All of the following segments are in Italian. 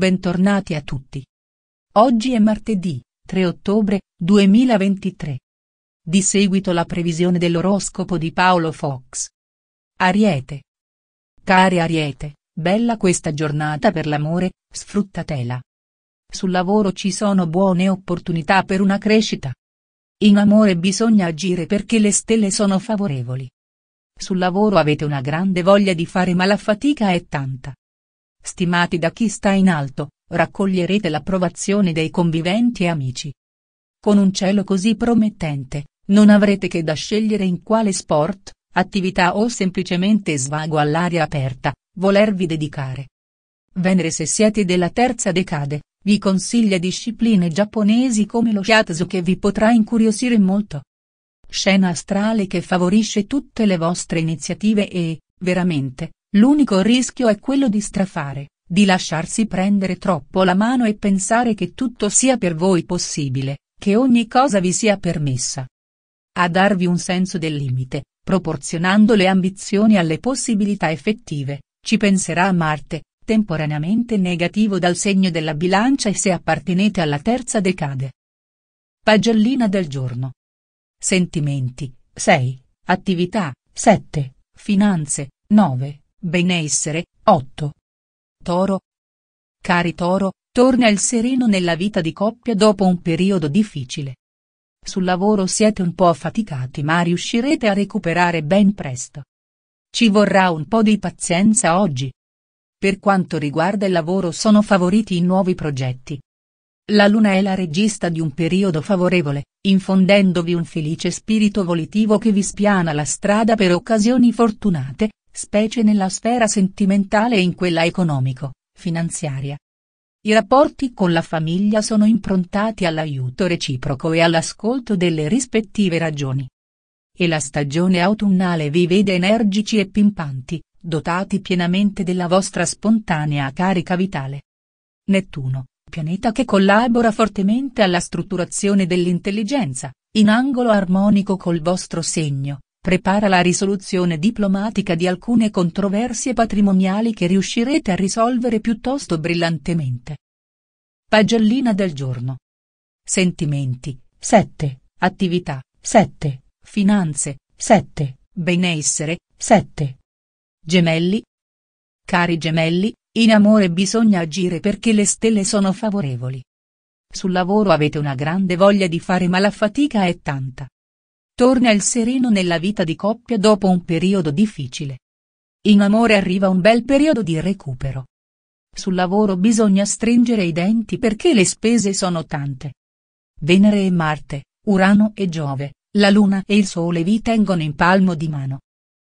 Bentornati a tutti. Oggi è martedì, 3 ottobre 2023. Di seguito la previsione dell'oroscopo di Paolo Fox. Ariete. Cari Ariete, bella questa giornata per l'amore, sfruttatela. Sul lavoro ci sono buone opportunità per una crescita. In amore bisogna agire perché le stelle sono favorevoli. Sul lavoro avete una grande voglia di fare ma la fatica è tanta stimati da chi sta in alto, raccoglierete l'approvazione dei conviventi e amici. Con un cielo così promettente, non avrete che da scegliere in quale sport, attività o semplicemente svago all'aria aperta, volervi dedicare. Venere se siete della terza decade, vi consiglia discipline giapponesi come lo shiatsu che vi potrà incuriosire molto. Scena astrale che favorisce tutte le vostre iniziative e, veramente, L'unico rischio è quello di strafare, di lasciarsi prendere troppo la mano e pensare che tutto sia per voi possibile, che ogni cosa vi sia permessa. A darvi un senso del limite, proporzionando le ambizioni alle possibilità effettive, ci penserà Marte, temporaneamente negativo dal segno della bilancia e se appartenete alla terza decade. Pagellina del giorno. Sentimenti, 6, attività, 7, finanze, 9. Benessere, 8. Toro. Cari Toro, torna il sereno nella vita di coppia dopo un periodo difficile. Sul lavoro siete un po' affaticati ma riuscirete a recuperare ben presto. Ci vorrà un po' di pazienza oggi. Per quanto riguarda il lavoro sono favoriti i nuovi progetti. La luna è la regista di un periodo favorevole, infondendovi un felice spirito volitivo che vi spiana la strada per occasioni fortunate, specie nella sfera sentimentale e in quella economico-finanziaria. I rapporti con la famiglia sono improntati all'aiuto reciproco e all'ascolto delle rispettive ragioni. E la stagione autunnale vi vede energici e pimpanti, dotati pienamente della vostra spontanea carica vitale. Nettuno, pianeta che collabora fortemente alla strutturazione dell'intelligenza, in angolo armonico col vostro segno, prepara la risoluzione diplomatica di alcune controversie patrimoniali che riuscirete a risolvere piuttosto brillantemente. Pagellina del giorno. Sentimenti, 7, attività, 7, finanze, 7, benessere, 7. Gemelli. Cari gemelli, in amore bisogna agire perché le stelle sono favorevoli. Sul lavoro avete una grande voglia di fare ma la fatica è tanta, Torna il sereno nella vita di coppia dopo un periodo difficile. In amore arriva un bel periodo di recupero. Sul lavoro bisogna stringere i denti perché le spese sono tante. Venere e Marte, Urano e Giove, la Luna e il Sole vi tengono in palmo di mano.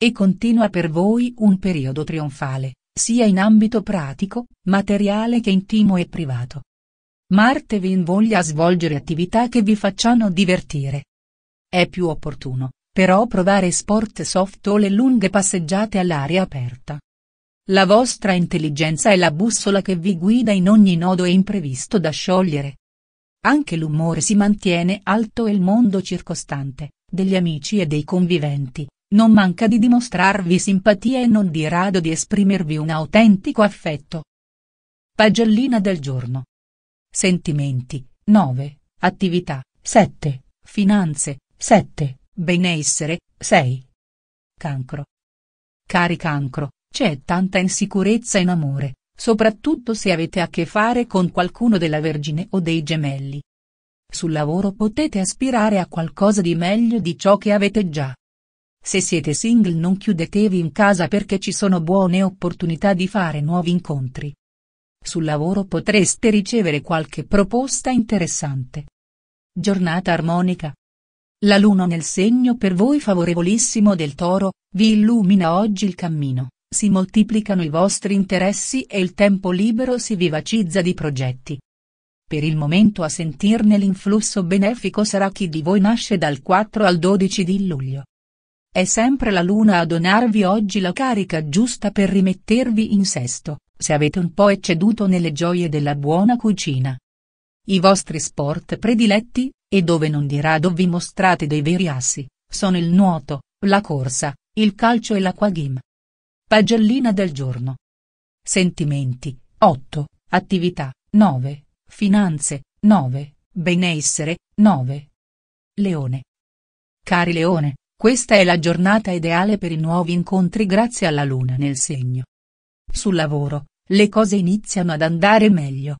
E continua per voi un periodo trionfale, sia in ambito pratico, materiale che intimo e privato. Marte vi invoglia a svolgere attività che vi facciano divertire, è più opportuno, però provare sport soft o le lunghe passeggiate all'aria aperta. La vostra intelligenza è la bussola che vi guida in ogni nodo imprevisto da sciogliere. Anche l'umore si mantiene alto e il mondo circostante, degli amici e dei conviventi, non manca di dimostrarvi simpatia e non di rado di esprimervi un autentico affetto. Pagellina del giorno. Sentimenti, 9, attività, 7, finanze, 7. Benessere, 6. Cancro. Cari cancro, c'è tanta insicurezza in amore, soprattutto se avete a che fare con qualcuno della Vergine o dei gemelli. Sul lavoro potete aspirare a qualcosa di meglio di ciò che avete già. Se siete single non chiudetevi in casa perché ci sono buone opportunità di fare nuovi incontri. Sul lavoro potreste ricevere qualche proposta interessante. Giornata armonica, la luna nel segno per voi favorevolissimo del toro, vi illumina oggi il cammino, si moltiplicano i vostri interessi e il tempo libero si vivacizza di progetti. Per il momento a sentirne l'influsso benefico sarà chi di voi nasce dal 4 al 12 di luglio. È sempre la luna a donarvi oggi la carica giusta per rimettervi in sesto, se avete un po' ecceduto nelle gioie della buona cucina. I vostri sport prediletti, e dove non di rado vi mostrate dei veri assi, sono il nuoto, la corsa, il calcio e l'acquagym. Pagellina del giorno. Sentimenti, 8, attività, 9, finanze, 9, benessere, 9. Leone. Cari Leone, questa è la giornata ideale per i nuovi incontri grazie alla luna nel segno. Sul lavoro, le cose iniziano ad andare meglio.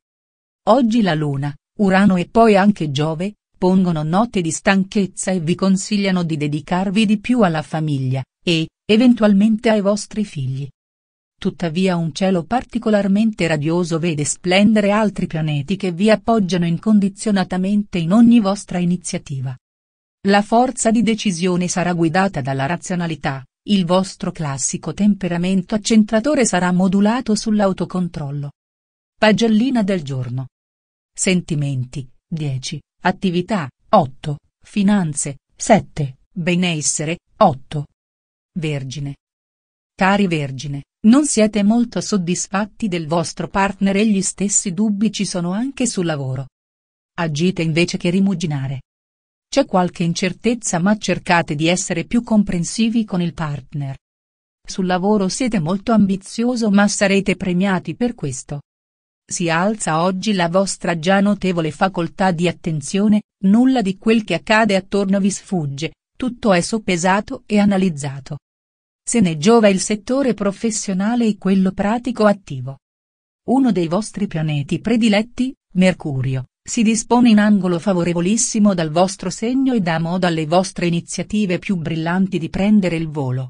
Oggi la luna, Urano e poi anche Giove, propongono notti di stanchezza e vi consigliano di dedicarvi di più alla famiglia, e, eventualmente ai vostri figli. Tuttavia un cielo particolarmente radioso vede splendere altri pianeti che vi appoggiano incondizionatamente in ogni vostra iniziativa. La forza di decisione sarà guidata dalla razionalità, il vostro classico temperamento accentratore sarà modulato sull'autocontrollo. Pagellina del giorno. Sentimenti, 10, Attività, 8. Finanze, 7. Benessere, 8. Vergine. Cari Vergine, non siete molto soddisfatti del vostro partner e gli stessi dubbi ci sono anche sul lavoro. Agite invece che rimuginare. C'è qualche incertezza ma cercate di essere più comprensivi con il partner. Sul lavoro siete molto ambizioso ma sarete premiati per questo. Si alza oggi la vostra già notevole facoltà di attenzione, nulla di quel che accade attorno vi sfugge, tutto è soppesato e analizzato. Se ne giova il settore professionale e quello pratico attivo. Uno dei vostri pianeti prediletti, Mercurio, si dispone in angolo favorevolissimo dal vostro segno e dà modo alle vostre iniziative più brillanti di prendere il volo.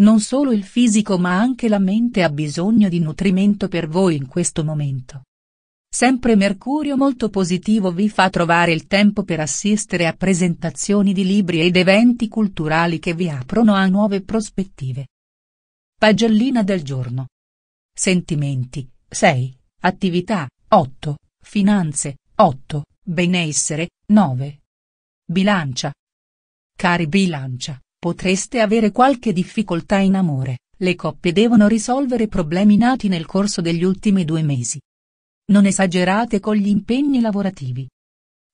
Non solo il fisico ma anche la mente ha bisogno di nutrimento per voi in questo momento. Sempre Mercurio molto positivo vi fa trovare il tempo per assistere a presentazioni di libri ed eventi culturali che vi aprono a nuove prospettive. Pagellina del giorno. Sentimenti, 6, attività, 8, finanze, 8, benessere, 9. Bilancia. Cari bilancia, Potreste avere qualche difficoltà in amore, le coppie devono risolvere problemi nati nel corso degli ultimi due mesi. Non esagerate con gli impegni lavorativi.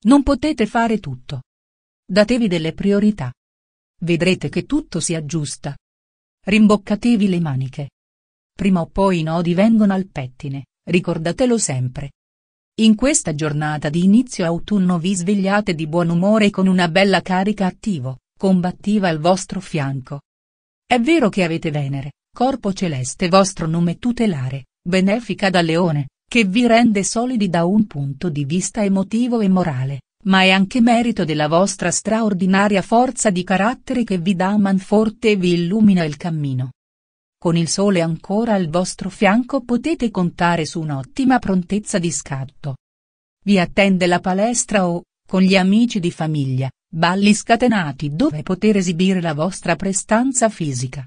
Non potete fare tutto. Datevi delle priorità. Vedrete che tutto si aggiusta. Rimboccatevi le maniche. Prima o poi i nodi vengono al pettine, ricordatelo sempre. In questa giornata di inizio autunno vi svegliate di buon umore con una bella carica attivo, combattiva al vostro fianco. È vero che avete Venere, corpo celeste vostro nome tutelare, benefica da leone, che vi rende solidi da un punto di vista emotivo e morale, ma è anche merito della vostra straordinaria forza di carattere che vi dà manforte e vi illumina il cammino. Con il sole ancora al vostro fianco potete contare su un'ottima prontezza di scatto. Vi attende la palestra o, con gli amici di famiglia, Balli scatenati dove poter esibire la vostra prestanza fisica.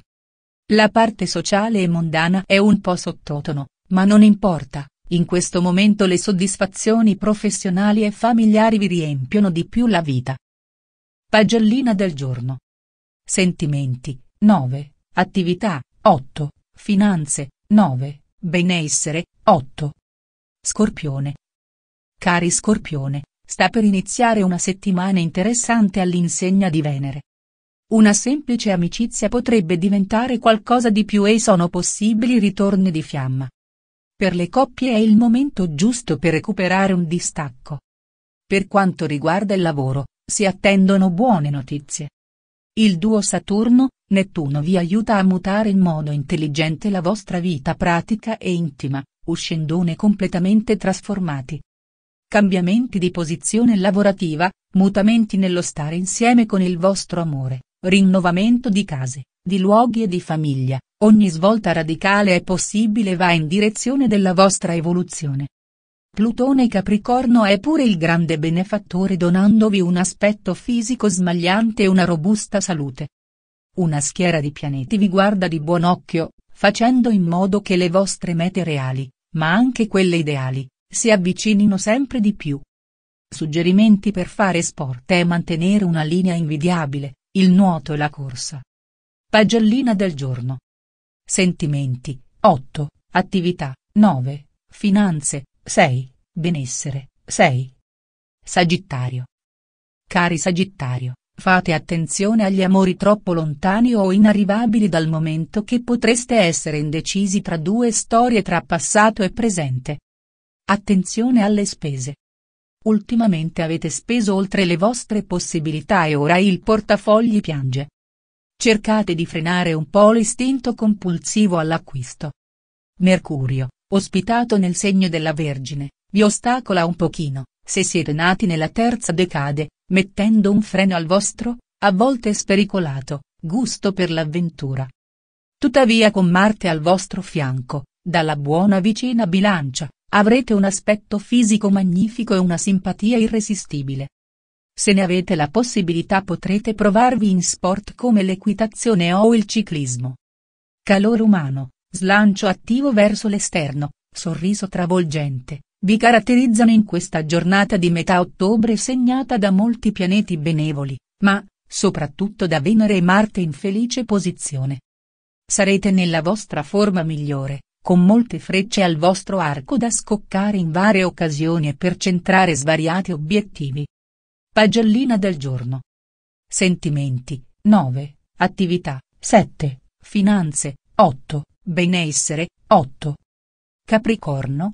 La parte sociale e mondana è un po' sottotono, ma non importa, in questo momento le soddisfazioni professionali e familiari vi riempiono di più la vita. Pagellina del giorno. Sentimenti, 9, attività, 8, finanze, 9, benessere, 8. Scorpione. Cari Scorpione, Sta per iniziare una settimana interessante all'insegna di Venere. Una semplice amicizia potrebbe diventare qualcosa di più e sono possibili ritorni di fiamma. Per le coppie è il momento giusto per recuperare un distacco. Per quanto riguarda il lavoro, si attendono buone notizie. Il duo Saturno-Nettuno vi aiuta a mutare in modo intelligente la vostra vita pratica e intima, uscendone completamente trasformati cambiamenti di posizione lavorativa, mutamenti nello stare insieme con il vostro amore, rinnovamento di case, di luoghi e di famiglia, ogni svolta radicale è possibile va in direzione della vostra evoluzione. Plutone Capricorno è pure il grande benefattore donandovi un aspetto fisico smagliante e una robusta salute. Una schiera di pianeti vi guarda di buon occhio, facendo in modo che le vostre mete reali, ma anche quelle ideali, si avvicinino sempre di più. Suggerimenti per fare sport e mantenere una linea invidiabile, il nuoto e la corsa. Pagellina del giorno. Sentimenti, 8, attività, 9, finanze, 6, benessere, 6. Sagittario. Cari Sagittario, fate attenzione agli amori troppo lontani o inarrivabili dal momento che potreste essere indecisi tra due storie tra passato e presente. Attenzione alle spese. Ultimamente avete speso oltre le vostre possibilità e ora il portafogli piange. Cercate di frenare un po' l'istinto compulsivo all'acquisto. Mercurio, ospitato nel segno della Vergine, vi ostacola un pochino, se siete nati nella terza decade, mettendo un freno al vostro, a volte spericolato, gusto per l'avventura. Tuttavia con Marte al vostro fianco, dalla buona vicina bilancia, Avrete un aspetto fisico magnifico e una simpatia irresistibile. Se ne avete la possibilità potrete provarvi in sport come l'equitazione o il ciclismo. Calore umano, slancio attivo verso l'esterno, sorriso travolgente, vi caratterizzano in questa giornata di metà ottobre segnata da molti pianeti benevoli, ma, soprattutto da Venere e Marte in felice posizione. Sarete nella vostra forma migliore, con molte frecce al vostro arco da scoccare in varie occasioni e per centrare svariati obiettivi. Pagellina del giorno. Sentimenti, 9, attività, 7, finanze, 8, benessere, 8. Capricorno.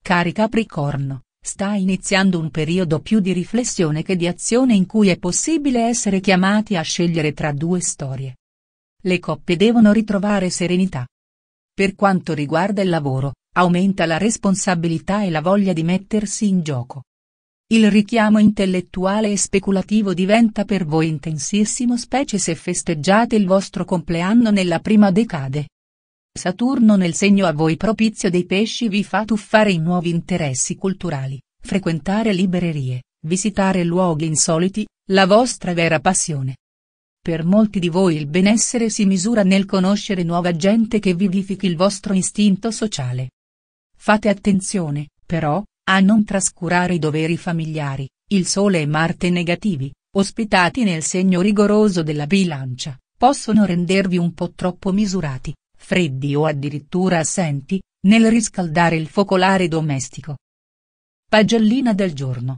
Cari Capricorno, sta iniziando un periodo più di riflessione che di azione in cui è possibile essere chiamati a scegliere tra due storie. Le coppie devono ritrovare serenità, per quanto riguarda il lavoro, aumenta la responsabilità e la voglia di mettersi in gioco. Il richiamo intellettuale e speculativo diventa per voi intensissimo specie se festeggiate il vostro compleanno nella prima decade. Saturno nel segno a voi propizio dei pesci vi fa tuffare in nuovi interessi culturali, frequentare librerie, visitare luoghi insoliti, la vostra vera passione. Per molti di voi il benessere si misura nel conoscere nuova gente che vivifichi il vostro istinto sociale. Fate attenzione, però, a non trascurare i doveri familiari, il Sole e Marte negativi, ospitati nel segno rigoroso della bilancia, possono rendervi un po' troppo misurati, freddi o addirittura assenti, nel riscaldare il focolare domestico. Pagellina del giorno.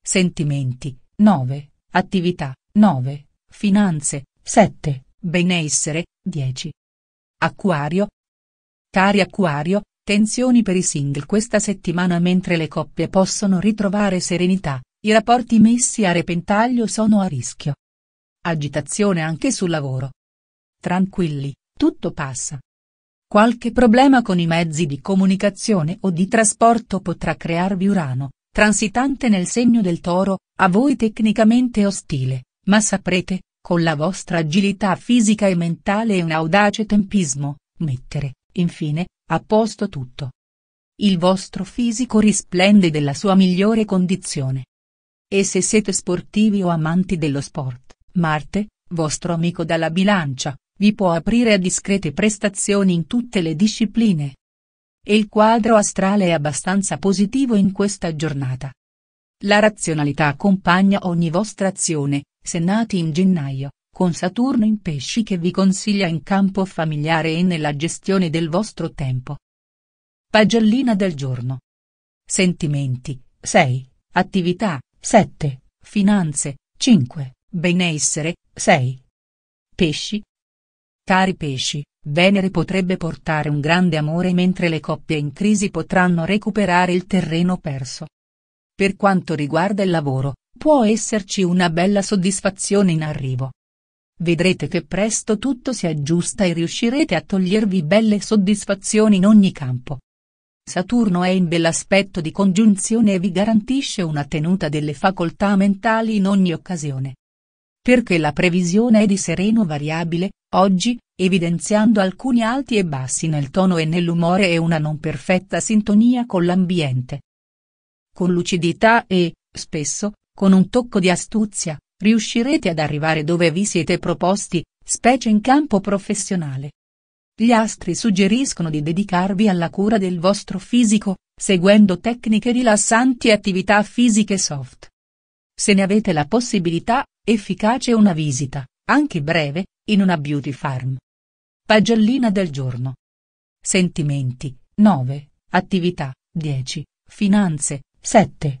Sentimenti, 9, attività, 9. Finanze, 7, benessere, 10. Acquario. Cari acquario, tensioni per i single questa settimana mentre le coppie possono ritrovare serenità, i rapporti messi a repentaglio sono a rischio. Agitazione anche sul lavoro. Tranquilli, tutto passa. Qualche problema con i mezzi di comunicazione o di trasporto potrà crearvi Urano, transitante nel segno del toro, a voi tecnicamente ostile. Ma saprete, con la vostra agilità fisica e mentale e un audace tempismo, mettere, infine, a posto tutto. Il vostro fisico risplende della sua migliore condizione. E se siete sportivi o amanti dello sport, Marte, vostro amico dalla bilancia, vi può aprire a discrete prestazioni in tutte le discipline. E il quadro astrale è abbastanza positivo in questa giornata. La razionalità accompagna ogni vostra azione, se nati in gennaio, con Saturno in pesci che vi consiglia in campo familiare e nella gestione del vostro tempo. Pagellina del giorno. Sentimenti, 6, attività, 7, finanze, 5, benessere, 6. Pesci. Cari pesci, Venere potrebbe portare un grande amore mentre le coppie in crisi potranno recuperare il terreno perso. Per quanto riguarda il lavoro, può esserci una bella soddisfazione in arrivo. Vedrete che presto tutto si aggiusta e riuscirete a togliervi belle soddisfazioni in ogni campo. Saturno è in bell'aspetto di congiunzione e vi garantisce una tenuta delle facoltà mentali in ogni occasione. Perché la previsione è di sereno variabile, oggi, evidenziando alcuni alti e bassi nel tono e nell'umore e una non perfetta sintonia con l'ambiente. Con lucidità e, spesso, con un tocco di astuzia, riuscirete ad arrivare dove vi siete proposti, specie in campo professionale. Gli astri suggeriscono di dedicarvi alla cura del vostro fisico, seguendo tecniche rilassanti e attività fisiche soft. Se ne avete la possibilità, efficace una visita, anche breve, in una beauty farm. Pagellina del giorno. Sentimenti, 9, attività, 10, finanze, 7.